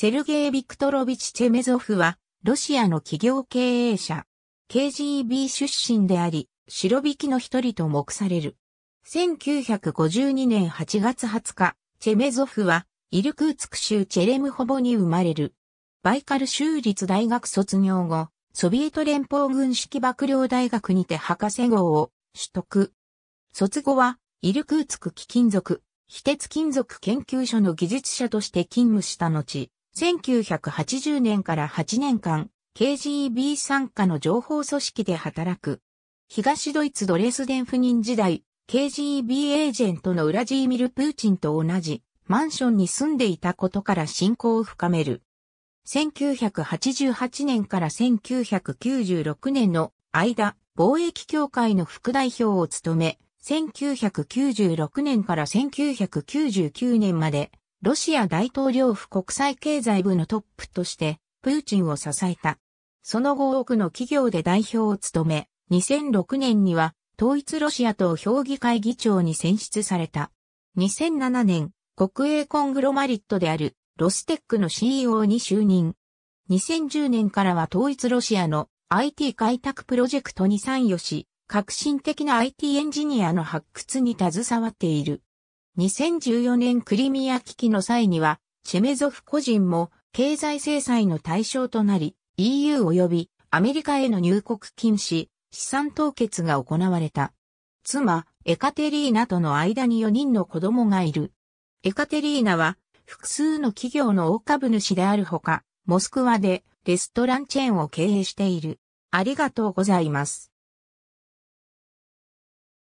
セルゲイ・ビクトロビチ・チェメゾフは、ロシアの企業経営者、KGB 出身であり、白引きの一人と目される。1952年8月20日、チェメゾフは、イルクーツク州チェレムホボに生まれる。バイカル州立大学卒業後、ソビエト連邦軍式幕僚大学にて博士号を取得。卒後は、イルクーツク貴金属、非鉄金属研究所の技術者として勤務した後、1980年から8年間、KGB 参加の情報組織で働く。東ドイツドレスデン赴任時代、KGB エージェントのウラジーミル・プーチンと同じマンションに住んでいたことから信仰を深める。1988年から1996年の間、貿易協会の副代表を務め、1996年から1999年までロシア大統領府国際経済部のトップとして、プーチンを支えた。その後多くの企業で代表を務め、2006年には統一ロシア党評議会議長に選出された。2007年、国営コングロマリットであるロステックの CEO に就任。2010年からは統一ロシアの IT 開拓プロジェクトに参与し、革新的な IT エンジニアの発掘に携わっている。2014年クリミア危機の際には、チェメゾフ個人も経済制裁の対象となり、EU 及びアメリカへの入国禁止、資産凍結が行われた。妻、エカテリーナとの間に4人の子供がいる。エカテリーナは複数の企業の大株主であるほか、モスクワでレストランチェーンを経営している。ありがとうございます。